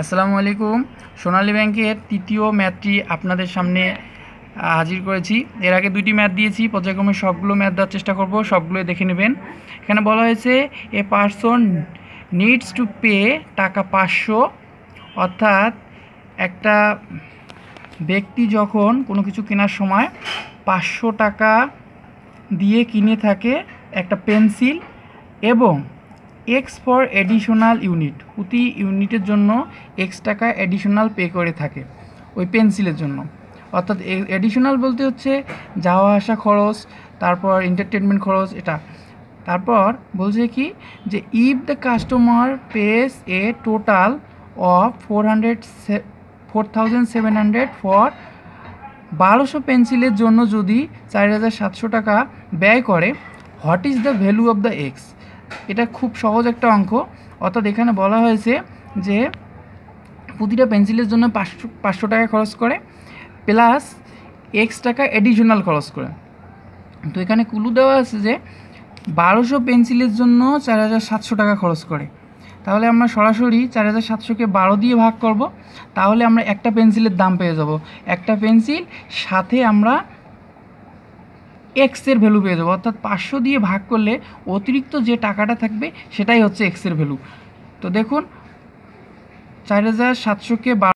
আসসালামু আলাইকুম সোনালী ব্যাংকের তৃতীয় ম্যাথটি আপনাদের সামনে হাজির করেছি এর আগে দুটি ম্যাথ দিয়েছি পর্যায়ক্রমে সবগুলো ম্যাথ দেওয়ার চেষ্টা করব সবগুলো দেখে নেবেন এখানে বলা হয়েছে a person needs to pay টাকা পাঁচশো অর্থাৎ একটা ব্যক্তি যখন কোনো কিছু কেনার সময় পাঁচশো টাকা দিয়ে কিনে থাকে একটা পেন্সিল এবং এক্স ফর অ্যাডিশনাল ইউনিট প্রতি ইউনিটের জন্য এক্স টাকা অ্যাডিশনাল পে করে থাকে ওই পেন্সিলের জন্য অর্থাৎ অ্যাডিশনাল বলতে হচ্ছে যাওয়া আসা খরচ তারপর এন্টারটেনমেন্ট খরচ এটা তারপর বলছে কি যে if the customer pays a total of four hundred four thousand seven hundred for বারোশো পেন্সিলের জন্য যদি চার হাজার সাতশো টাকা ব্যয় করে what is the value of the X এটা খুব সহজ একটা অঙ্ক অর্থাৎ এখানে বলা হয়েছে যে প্রতিটা পেন্সিলের জন্য পাঁচশো পাঁচশো টাকা খরচ করে প্লাস এক্স টাকা অ্যাডিশনাল খরচ করে তো এখানে কুলু দেওয়া আছে যে বারোশো পেন্সিলের জন্য চার হাজার সাতশো টাকা খরচ করে তাহলে আমরা সরাসরি চার হাজার সাতশোকে বারো দিয়ে ভাগ করব তাহলে আমরা একটা পেন্সিলের দাম পেয়ে যাব একটা পেন্সিল সাথে আমরা এক্সের ভ্যালু পেয়ে যাবো অর্থাৎ পাঁচশো দিয়ে ভাগ করলে অতিরিক্ত যে টাকাটা থাকবে সেটাই হচ্ছে এক্সের ভ্যালু তো দেখুন চার হাজার সাতশোকে